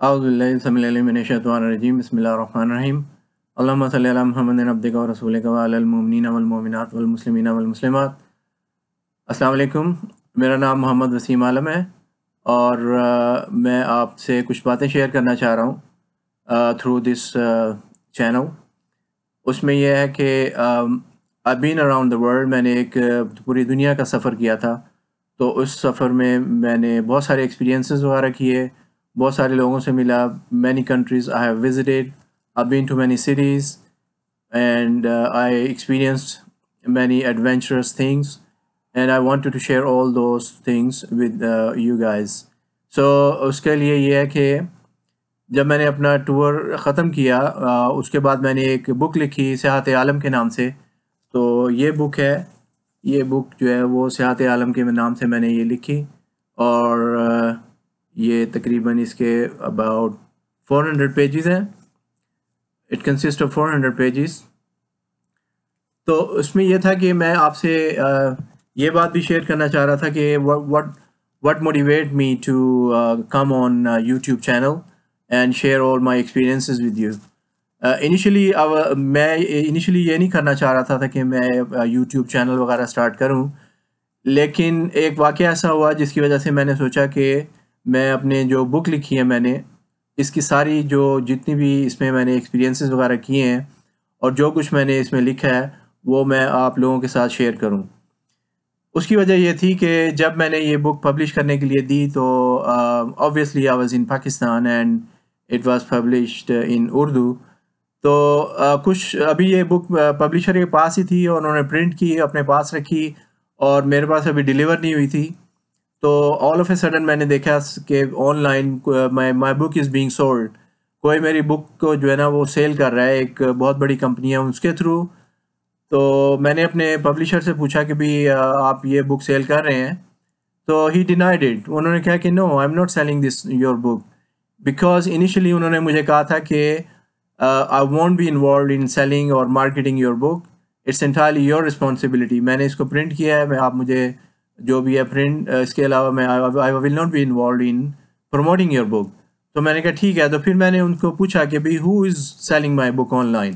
بسم اللہ وصم علیہن شعیم وصمہ الرحمٰن رحیم الحمد اللہ وعلی المومنین والمومنات والمسلمین والمسلمات السلام علیکم میرا نام محمد وسیم عالم ہے اور میں آپ سے کچھ باتیں شیئر کرنا چاہ رہا ہوں تھرو دس چینل اس میں یہ ہے کہ been اراؤنڈ دا ورلڈ میں نے ایک پوری دنیا کا سفر کیا تھا تو اس سفر میں میں نے بہت سارے ایکسپیرینسز وغیرہ کیے بہت سارے لوگوں سے ملا many countries I have visited been to many cities and I experienced many adventurous things and I want to share all those things with you guys so اس کے لیے یہ ہے کہ جب میں نے اپنا ٹور ختم کیا uh, اس کے بعد میں نے ایک بک لکھی سیاحت عالم کے نام سے تو یہ بک ہے یہ بک جو ہے وہ سیاحت عالم کے نام سے میں نے یہ لکھی اور uh, یہ تقریباً اس کے اباؤٹ فور ہنڈریڈ پیجز ہیں it consist of four hundred pages تو اس میں یہ تھا کہ میں آپ سے یہ بات بھی شیئر کرنا چاہ رہا تھا کہ what what motivate me to come on YouTube channel and share all my experiences with you initially میں انیشلی یہ نہیں کرنا چاہ رہا تھا کہ میں یوٹیوب چینل وغیرہ اسٹارٹ کروں لیکن ایک واقعہ ایسا ہوا جس کی وجہ سے میں نے سوچا کہ میں اپنے جو بک لکھی ہے میں نے اس کی ساری جو جتنی بھی اس میں میں نے ایکسپیرینسز وغیرہ کیے ہیں اور جو کچھ میں نے اس میں لکھا ہے وہ میں آپ لوگوں کے ساتھ شیئر کروں اس کی وجہ یہ تھی کہ جب میں نے یہ بک پبلش کرنے کے لیے دی تو obviously I was in Pakistan and it was published in Urdu تو کچھ ابھی یہ بک پبلشر کے پاس ہی تھی اور انہوں نے پرنٹ کی اپنے پاس رکھی اور میرے پاس ابھی ڈیلیور نہیں ہوئی تھی تو آل آف اے سڈن میں نے دیکھا کہ online my book is being sold کوئی میری بک کو جو ہے نا وہ سیل کر رہا ہے ایک بہت بڑی کمپنی ہے اس کے تھرو تو میں نے اپنے پبلشر سے پوچھا کہ بھی آپ یہ بک سیل کر رہے ہیں تو ہی ڈینائڈ اٹ انہوں نے کہا کہ no I am not selling this your book because initially انہوں نے مجھے کہا تھا کہ I want be involved in selling اور marketing your book it's entirely your responsibility میں نے اس کو پرنٹ کیا ہے میں آپ مجھے جو بھی ہے پرنٹ uh, اس کے علاوہ میں I will not be involved in promoting your book تو میں نے کہا ٹھیک ہے تو پھر میں نے ان کو پوچھا کہ بھائی ہو is selling my book on line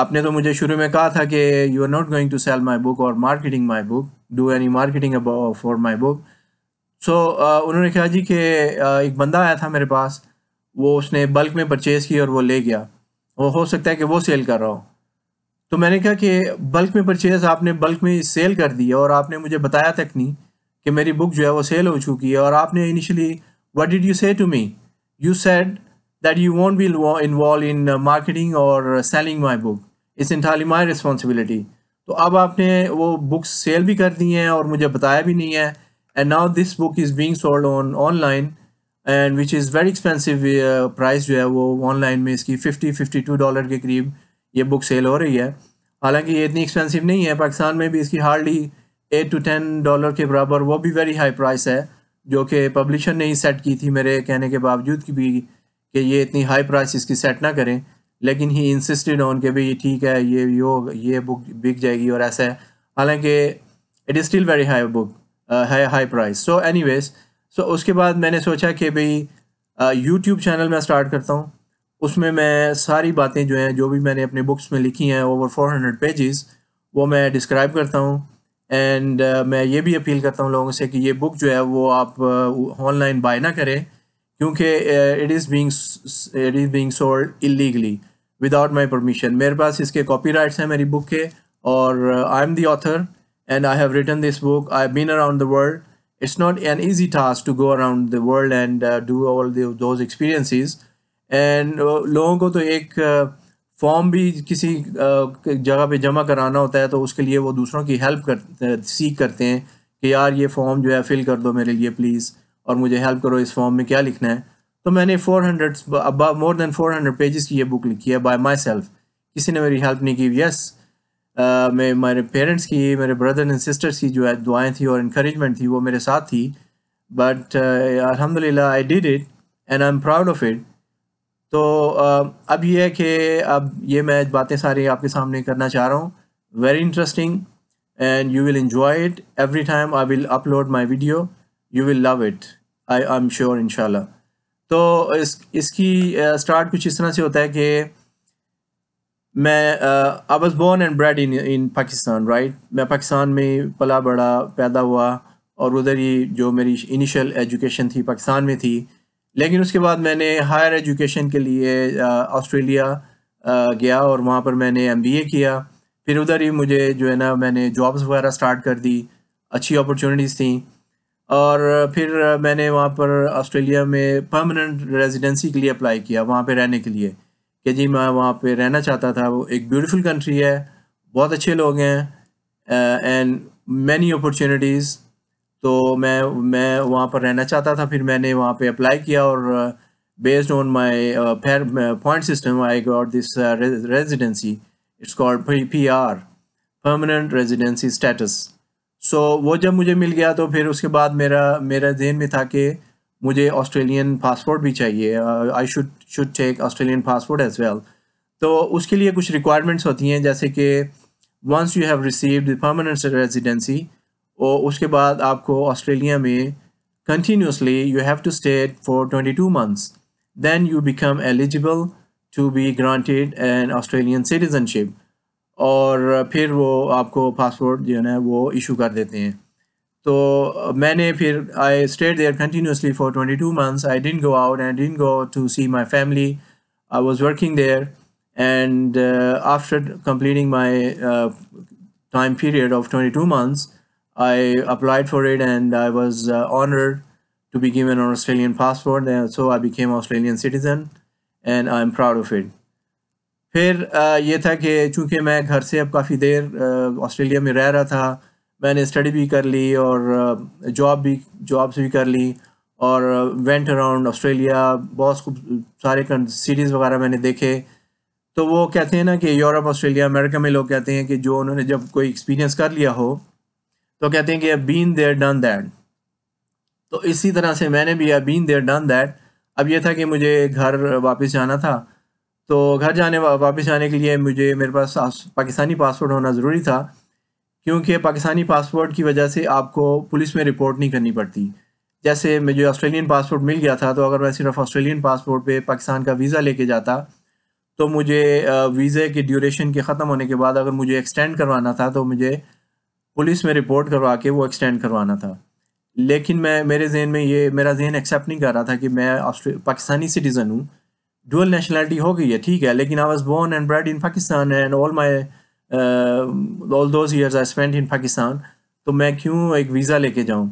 آپ نے تو مجھے شروع میں کہا تھا کہ you are not going to sell my book اور marketing my book do any marketing for my book so انہوں نے کہا جی کہ uh, ایک بندہ آیا تھا میرے پاس وہ اس نے بلک میں پرچیز کی اور وہ لے گیا وہ ہو سکتا ہے کہ وہ سیل کر رہا ہوں تو میں نے کہا کہ بلک میں پرچیز آپ نے بلک میں سیل کر دی اور آپ نے مجھے بتایا تک نہیں کہ میری بک جو ہے وہ سیل ہو چکی ہے اور آپ نے initially what did you say to me you said that you want be involve in marketing اور selling my book it's only my responsibility تو اب آپ نے وہ بکس سیل بھی کر دی ہیں اور مجھے بتایا بھی نہیں ہے and now this book is being sold on online and which is very expensive price جو ہے وہ آن لائن میں اس کی ففٹی ففٹی ٹو ڈالر کے قریب یہ بک سیل ہو رہی ہے حالانکہ یہ اتنی ایکسپینسو نہیں ہے پاکستان میں بھی اس کی hardly eight to ten dollar کے برابر وہ بھی ویری ہائی پرائس ہے جو کہ پبلشر نے ہی سیٹ کی تھی میرے کہنے کے باوجود بھی کہ یہ اتنی ہائی پرائس اس کی سیٹ نہ کریں لیکن ہی انسسٹڈ آن کہ بھائی یہ ٹھیک ہے یہ یہ بک بک جائے گی اور ایسا ہے حالانکہ it is still very high book ہے high price so anyways so اس کے بعد میں نے سوچا کہ بھائی یوٹیوب چینل میں اسٹارٹ کرتا ہوں اس میں میں ساری باتیں جو ہیں جو بھی میں نے اپنے بکس میں لکھی ہیں اوور فور ہنڈریڈ پیجز وہ میں ڈسکرائب کرتا ہوں اینڈ uh, میں یہ بھی اپیل کرتا ہوں لوگوں سے کہ یہ بک جو ہے وہ آپ آن لائن بائی نہ کریں کیونکہ it is being it is being sold illegally without my permission میرے پاس اس کے کاپی رائٹس ہیں میری بک کے اور I am the author and I have written this book I been around the world it's not an easy task to go around the world and do all those experiences and uh, لوگوں کو تو ایک فام uh, بھی کسی uh, جگہ پہ جمع کرانا ہوتا ہے تو اس کے لیے وہ دوسروں کی ہیلپ کر سیکھ کرتے ہیں کہ یار یہ فام جو ہے فل کر دو میرے لیے پلیز اور مجھے ہیلپ کرو اس فام میں کیا لکھنا ہے تو میں نے four hundred more than four hundred pages کی یہ بک لکھی ہے بائی مائی سیلف کسی نے میری ہیلپ نہیں کی یس میں میرے پیرنٹس کی میرے بردر اینڈ سسٹرس کی جو ہے دعائیں تھیں اور انکریجمنٹ تھی وہ میرے ساتھ تھی بٹ الحمد للہ I did it and I am proud of it تو اب یہ ہے کہ اب یہ میں باتیں ساری آپ کے سامنے کرنا چاہ رہا ہوں very interesting and you will enjoy it every time I will upload my video you will love it I I am sure ان شاء اللہ تو اس اس کی اسٹارٹ کچھ اس طرح سے ہوتا ہے کہ میں I was born and bred in in Pakistan right میں پاکستان میں پلا بڑا پیدا ہوا اور ادھر ہی جو میری انیشیل ایجوکیشن تھی پاکستان میں تھی لیکن اس کے بعد میں نے ہائر ایجوکیشن کے لیے آسٹریلیا گیا اور وہاں پر میں نے ایم بی اے کیا پھر ادھر ہی مجھے جو ہے نا میں نے جابس وغیرہ اسٹارٹ کر دی اچھی اپرچونیٹیز تھیں اور پھر میں نے وہاں پر آسٹریلیا میں پرماننٹ ریزیڈنسی کے لیے اپلائی کیا وہاں پہ رہنے کے لیے کہ جی میں وہاں پہ رہنا چاہتا تھا وہ ایک بیوٹیفل کنٹری ہے بہت اچھے لوگ ہیں اینڈ مینی اپرچونیٹیز تو میں میں وہاں پر رہنا چاہتا تھا پھر میں نے وہاں پہ اپلائی کیا اور based on my point system I got this residency it's call P P R permanent residency status so وہ جب مجھے مل گیا تو پھر اس کے بعد میرا میرا ذہن میں تھا کہ مجھے آسٹریلین پاسپورٹ بھی چاہیے I should should take Australian passport as well تو اس کے لیے کچھ ریکوائرمنٹس ہوتی ہیں جیسے کہ once you have received permanent residency اور اس کے بعد آپ کو آسٹریلیا میں continuously you have to stay for twenty two months then you become eligible to be granted an Australian citizenship اور پھر وہ آپ کو پاسپورٹ جو ہے نا وہ ایشو کر دیتے ہیں تو میں نے پھر I stayed there continuously for twenty two months I go out go to see my family I was working there and after completing my time period of twenty two months I applied for it and I was uh, to be be given Australian Australian passport so I became Australian citizen and I am proud of it. پھر یہ تھا کہ چونکہ میں گھر سے اب کافی دیر Australia میں رہ رہا تھا میں نے اسٹڈی بھی کر لی اور جاب بھی جابس بھی کر لی اور وینٹ اراؤنڈ آسٹریلیا بہت خوب سارے سیریز وغیرہ میں نے دیکھے تو وہ کہتے ہیں نا کہ یورپ آسٹریلیا امریکہ میں لوگ کہتے ہیں کہ جو انہوں نے جب کوئی ایکسپیرینس کر لیا ہو تو کہتے ہیں کہ بین دیر ڈن دیٹ تو اسی طرح سے میں نے بھی بین دیر ڈن دیٹ اب یہ تھا کہ مجھے گھر واپس جانا تھا تو گھر جانے واپس جانے کے لیے مجھے میرے پاس پاکستانی پاسپورٹ ہونا ضروری تھا کیونکہ پاکستانی پاسپورٹ کی وجہ سے آپ کو پولیس میں رپورٹ نہیں کرنی پڑتی جیسے مجھے آسٹریلین پاسپورٹ مل گیا تھا تو اگر میں صرف آسٹریلین پاسپورٹ پہ پاکستان کا ویزا لے کے جاتا تو مجھے ویزے کے ڈیوریشن کے ختم ہونے کے بعد اگر مجھے ایکسٹینڈ کروانا تھا تو مجھے پولیس میں رپورٹ کروا کے وہ ایکسٹینڈ کروانا تھا لیکن میں میرے ذہن میں یہ میرا ذہن ایکسیپٹ نہیں کر رہا تھا کہ میں پاکستانی سٹیزن ہوں ڈول نیشنلٹی ہو گئی ہے ٹھیک ہے لیکن I was born and bred in Pakistan and all my all those years I spend in Pakistan تو میں کیوں ایک ویزا لے کے جاؤں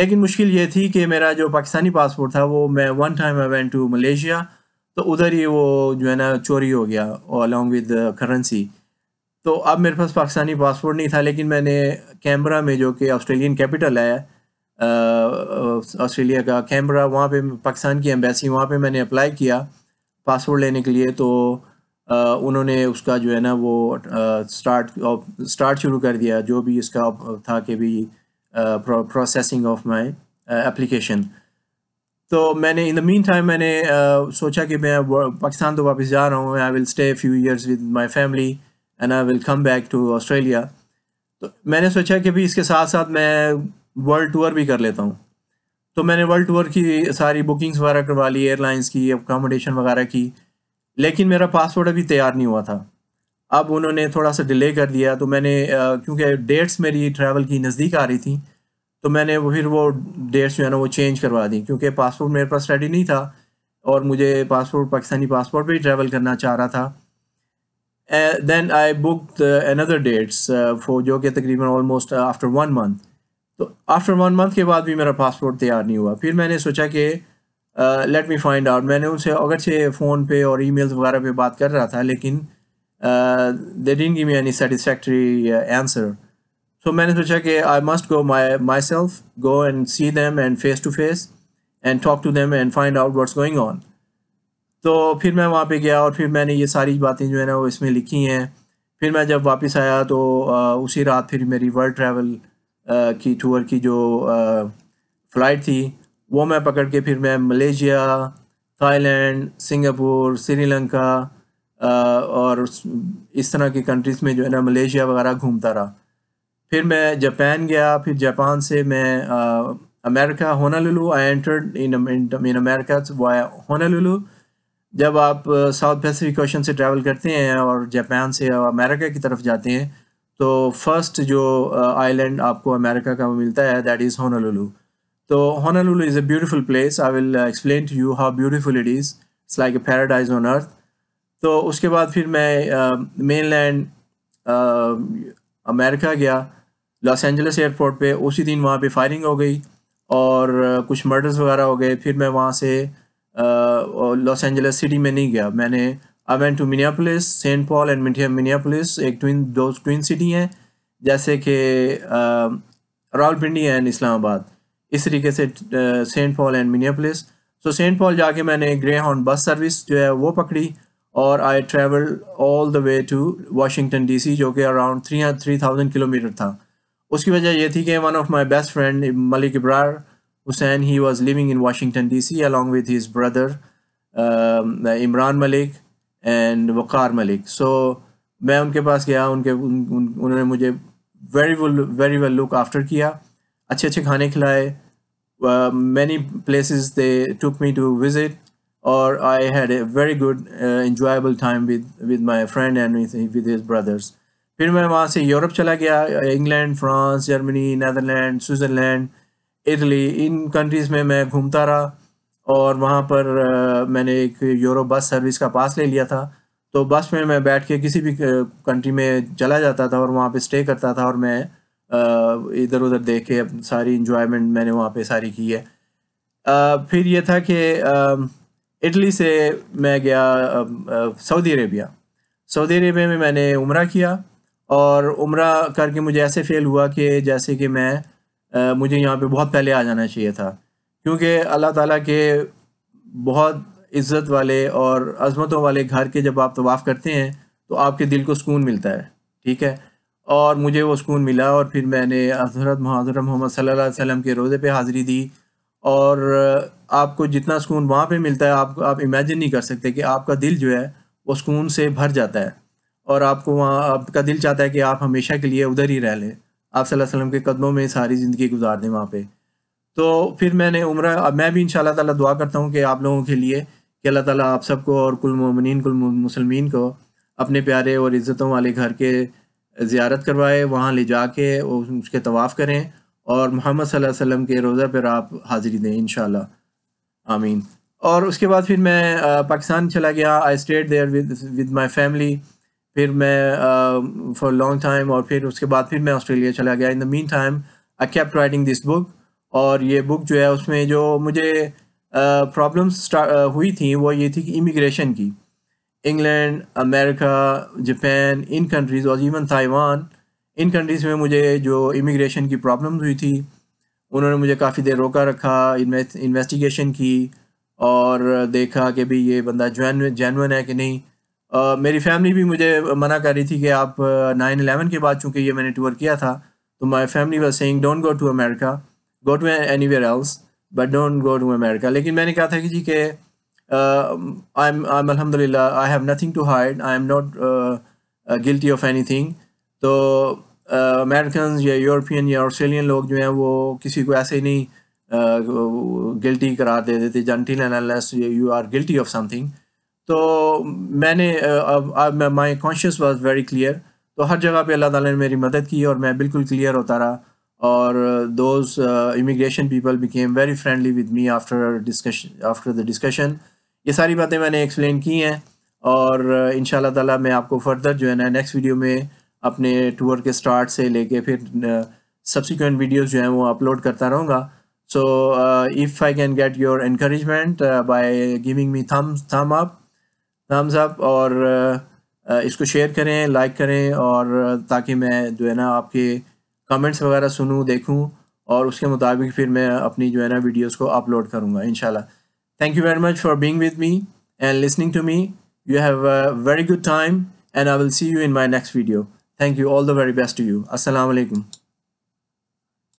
لیکن مشکل یہ تھی کہ میرا جو پاکستانی پاسپورٹ تھا وہ میں one time I went to Malaysia تو ادھر ہی وہ جو ہے نا چوری ہو گیا الانگ ود کرنسی تو اب میرے پاس پاکستانی پاسپورٹ نہیں تھا لیکن میں نے کیمرا میں جو کہ آسٹریلین کیپٹل ہے آسٹریلیا کا کیمرا وہاں پہ پاکستان کی امبیسی وہاں پہ میں نے اپلائی کیا پاسپورٹ لینے کے لیے تو انہوں نے اس کا جو ہے نا وہ اسٹارٹ سٹارٹ شروع کر دیا جو بھی اس کا تھا کہ بھی پروسیسنگ آف مائی اپلیکیشن تو میں نے ان دا مین ٹائم میں نے سوچا کہ میں پاکستان تو واپس جا رہا ہوں I will stay few years with my family and I will come back to Australia تو میں نے سوچا کہ بھائی اس کے ساتھ ساتھ میں ورلڈ ٹور بھی کر لیتا ہوں تو میں نے ورلڈ ٹور کی ساری بکنگس وغیرہ کروا لی ایئر لائنس کی اکاموڈیشن وغیرہ کی لیکن میرا پاسپورٹ ابھی تیار نہیں ہوا تھا اب انہوں نے تھوڑا سا ڈیلے کر دیا تو میں نے کیونکہ ڈیٹس میری ٹریول کی نزدیک آ رہی تھیں تو میں نے پھر وہ ڈیٹس جو ہے نا وہ چینج کروا دی کیونکہ پاسپورٹ میرے پاس ریڈی نہیں تھا اور مجھے پاسپورٹ پاکستانی پاسپورٹ پہ ہی ٹریول کرنا چاہ رہا تھا Uh, then I booked uh, another dates uh, for जो के तकरीबन almost after one month. So after one month के बाद भी मेरा passport तैयार नहीं हुआ. फिर मैंने सोचा कि let me find out. मैंने उनसे अगर phone पे or emails वगैरह पे बात कर रहा था, लेकिन they didn't give me any satisfactory answer. So मैंने सोचा कि I must go my myself, go and see them and face to face, and talk to them and find out what's going on. تو پھر میں وہاں پہ گیا اور پھر میں نے یہ ساری باتیں جو ہے نا وہ اس میں لکھی ہیں پھر میں جب واپس آیا تو اسی رات پھر میری ورلڈ ٹریول کی ٹور کی جو فلائٹ تھی وہ میں پکڑ کے پھر میں Malaysia Thailand Singapore Sri Lanka اور اس طرح کی کنٹریز میں جو ہے نا ملیشیا وغیرہ گھومتا رہا پھر میں جاپان گیا پھر جاپان سے میں America Honolulu I entered in America via Honolulu جب آپ ساؤتھ پیسفک اوشن سے ٹریول کرتے ہیں اور جاپان سے اور کی طرف جاتے ہیں تو فرسٹ جو آئی لینڈ آپ کو امریکہ کا ملتا ہے دیٹ از ہونالولو تو Honolulu is a beautiful place I will explain to you how beautiful it is like a paradise on earth تو اس کے بعد پھر میں مین لینڈ امریکہ گیا لاس اینجلس ایئرپورٹ پہ اسی دن وہاں پہ فائرنگ ہو گئی اور کچھ مرڈرز وغیرہ ہو گئے پھر میں وہاں سے لاس اینجلس سٹی میں نہیں گیا میں نے I went to Minneapolis Saint Paul and میٹیا مینیا پلیس ایک ٹوین دو ٹوین سٹی ہیں جیسے کہ رول پنڈی اینڈ اسلام آباد اس طریقے سے Saint Paul and Minneapolis so Saint Paul جا کے میں نے گرے ہارن بس سروس جو ہے وہ پکڑی اور I travel all the way to Washington D C جو کہ around three three thousand kilometre تھا اس کی وجہ یہ تھی کہ one of my best friend Malik Abrar Hussain he was living in Washington D C along with his brother Imran Malik and Waqar Malik so میں ان کے پاس گیا ان کے انہوں نے مجھے very very well look after کیا اچھے اچھے کھانے کھلائے many places they took me to visit اور I had a very good enjoyable time with with my friend and with his brothers پھر میں وہاں سے یورپ چلا گیا England France Germany Netherland Switzerland Italy ان کنٹریز میں میں گھومتا رہا اور وہاں پر میں نے ایک یورو بس سروس کا پاس لے لیا تھا تو بس میں میں بیٹھ کے کسی بھی کنٹری میں چلا جاتا تھا اور وہاں پہ اسٹے کرتا تھا اور میں ادھر ادھر دیکھ کے ساری انجوائمنٹ میں نے وہاں پہ ساری کی ہے پھر یہ تھا کہ اٹلی سے میں گیا سعودی عربیہ سعودی عربیہ میں میں نے عمرہ کیا اور عمرہ کر کے مجھے ایسے فیل ہوا کہ جیسے کہ میں مجھے یہاں پہ بہت پہلے آ جانا چاہیے تھا کیونکہ اللہ تعالیٰ کے بہت عزت والے اور عظمتوں والے گھر کے جب آپ طواف کرتے ہیں تو آپ کے دل کو سکون ملتا ہے ٹھیک ہے اور مجھے وہ سکون ملا اور پھر میں نے حضرت حضرت محمد صلی اللہ علیہ وسلم کے روزے پہ حاضری دی اور آپ کو جتنا سکون وہاں پہ ملتا ہے آپ کو آپ امیجن نہیں کر سکتے کہ آپ کا دل جو ہے وہ سکون سے بھر جاتا ہے اور آپ کو وہاں آپ کا دل چاہتا ہے کہ آپ ہمیشہ کے لیے ادھر ہی رہ لیں آپ صلی اللہ علیہ وسلم کے قدموں میں ساری زندگی گزار دیں وہاں پہ تو پھر میں نے عمرہ میں بھی ان شاء اللہ تعالیٰ دعا کرتا ہوں کہ آپ لوگوں کے لیے کہ اللہ تعالیٰ آپ سب کو اور کل مومنین کل مسلمین کو اپنے پیارے اور عزتوں والے گھر کے زیارت کروائے وہاں لے جا کے اس کے طواف کریں اور محمد صلی اللہ علیہ وسلم کے روزہ پر آپ حاضری دیں ان شاء اللہ آمین اور اس کے بعد پھر میں پاکستان چلا گیا I stayed there with my family پھر میں فار لانگ ٹائم اور پھر اس کے بعد پھر میں آسٹریلیا چلا گیا in the meantime I keep writing this book اور یہ بک جو ہے اس میں جو مجھے پرابلمس ہوئی تھیں وہ یہ تھی کہ امیگریشن کی انگلینڈ امریکہ جپین ان کنٹریز اور ایون تائیوان ان کنٹریز میں مجھے جو امیگریشن کی پرابلمز ہوئی تھی انہوں نے مجھے کافی دیر روکا رکھا انویسٹیگیشن کی اور دیکھا کہ بھی یہ بندہ جینون ہے کہ نہیں میری فیملی بھی مجھے منع کر رہی تھی کہ آپ نائن الیون کے بعد چونکہ یہ میں نے ٹور کیا تھا تو my family was saying don't go to America go to anywhere else but don't go to America لیکن میں نے کہا تھا کہ جی کہ آئی الحمد للہ I have nothing to hide I am not guilty of anything تو امیریکنز یا یورپین یا آسٹریلین لوگ جو ہیں وہ کسی کو ایسے ہی نہیں گلٹی قرار دے دیتے gentle you are guilty of something تو میں نے my conscience was very clear تو ہر جگہ پہ اللہ تعالیٰ نے میری مدد کی اور میں بالکل کلیئر ہوتا رہا اور those immigration people become very friendly with me after discussion after the discussion یہ ساری باتیں میں نے ایکسپلین کی ہیں اور uh, ان شاء اللہ تعالیٰ میں آپ کو فردر جو ہے نا نیکسٹ ویڈیو میں اپنے ٹور کے اسٹارٹ سے لے کے پھر سبسیکوینٹ uh, ویڈیوز جو ہیں وہ اپلوڈ کرتا رہوں گا so if I can get your encouragement by giving me thumb thumb up thumbs up اور uh, اس کو شیئر کریں لائک کریں اور تاکہ میں جو ہے نا آپ کے کمنٹس وغیرہ سنوں دیکھوں اور اس کے مطابق پھر میں اپنی جو ہے نا ویڈیوز کو اپلوڈ کروں گا ان شاء اللہ thank you very much for being with me and listening to me you have a very good time and I will see you in my next video thank you all the very best to you السلام علیکم